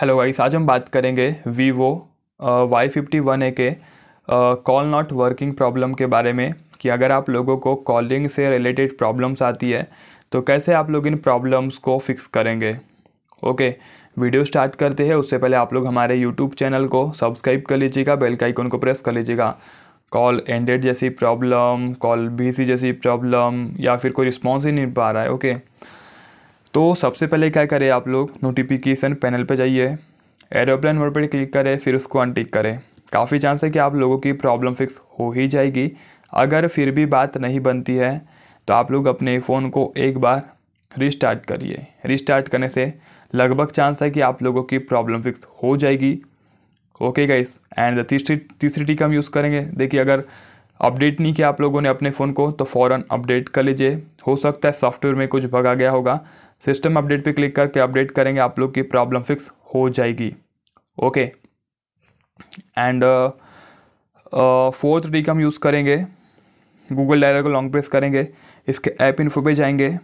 Hello guys आज हम बात करेंगे Vivo Y fifty one A के कॉल नॉट वर्किंग प्रॉब्लम के बारे में कि अगर आप लोगों को कॉलिंग से रिलेटेड प्रॉब्लम्स आती है तो कैसे आप लोग इन प्रॉब्लम्स को फिक्स करेंगे ओके okay, वीडियो स्टार्ट करते हैं उससे पहले आप लोग हमारे यूट्यूब चैनल को सब्सक्राइब कर लीजिएगा बेल का आइकन को प्रेस कर लीजिएगा कॉल एंडेड जैसी प्रॉब्लम कॉल बीसी जैसी प्रॉब्लम या फिर कोई रिस्पॉन्स ही नहीं पा रहा है ओके okay? तो सबसे पहले क्या करें आप लोग नोटिफिकेशन पैनल पर जाइए एरोप्लेन मोड पर क्लिक करें फिर उसको अनटिक करें काफ़ी चांस है कि आप लोगों की प्रॉब्लम फिक्स हो ही जाएगी अगर फिर भी बात नहीं बनती है तो आप लोग अपने फ़ोन को एक बार रिस्टार्ट करिए रिस्टार्ट करने से लगभग चांस है कि आप लोगों की प्रॉब्लम फिक्स हो जाएगी ओके गाइस एंड तीसरी तीसरी टीका हम यूज़ करेंगे देखिए अगर अपडेट नहीं किया आप लोगों ने अपने फ़ोन को तो फ़ौरन अपडेट कर लीजिए हो सकता है सॉफ्टवेयर में कुछ भगा गया होगा सिस्टम अपडेट पे क्लिक करके अपडेट करेंगे आप लोग की प्रॉब्लम फिक्स हो जाएगी ओके एंड फोर्थ डी का हम यूज़ करेंगे गूगल डायरेक्ट को लॉन्ग प्रेस करेंगे इसके ऐप इन्फो पे जाएंगे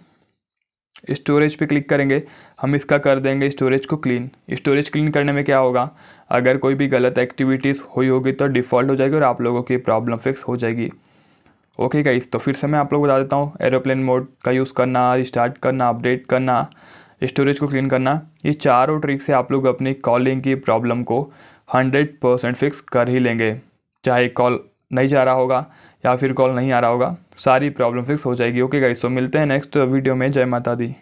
स्टोरेज पे क्लिक करेंगे हम इसका कर देंगे स्टोरेज को क्लीन स्टोरेज क्लीन करने में क्या होगा अगर कोई भी गलत एक्टिविटीज़ हुई होगी तो डिफ़ॉल्ट हो जाएगी और आप लोगों की प्रॉब्लम फिक्स हो जाएगी ओके okay गाइस तो फिर से मैं आप लोग बता देता हूँ एरोप्लेन मोड का यूज़ करना रिस्टार्ट करना अपडेट करना स्टोरेज को क्लीन करना ये चारों ट्रिक से आप लोग अपनी कॉलिंग की प्रॉब्लम को हंड्रेड परसेंट फिक्स कर ही लेंगे चाहे कॉल नहीं जा रहा होगा या फिर कॉल नहीं आ रहा होगा सारी प्रॉब्लम फिक्स हो जाएगी ओके गाइस तो मिलते हैं नेक्स्ट वीडियो में जय माता दी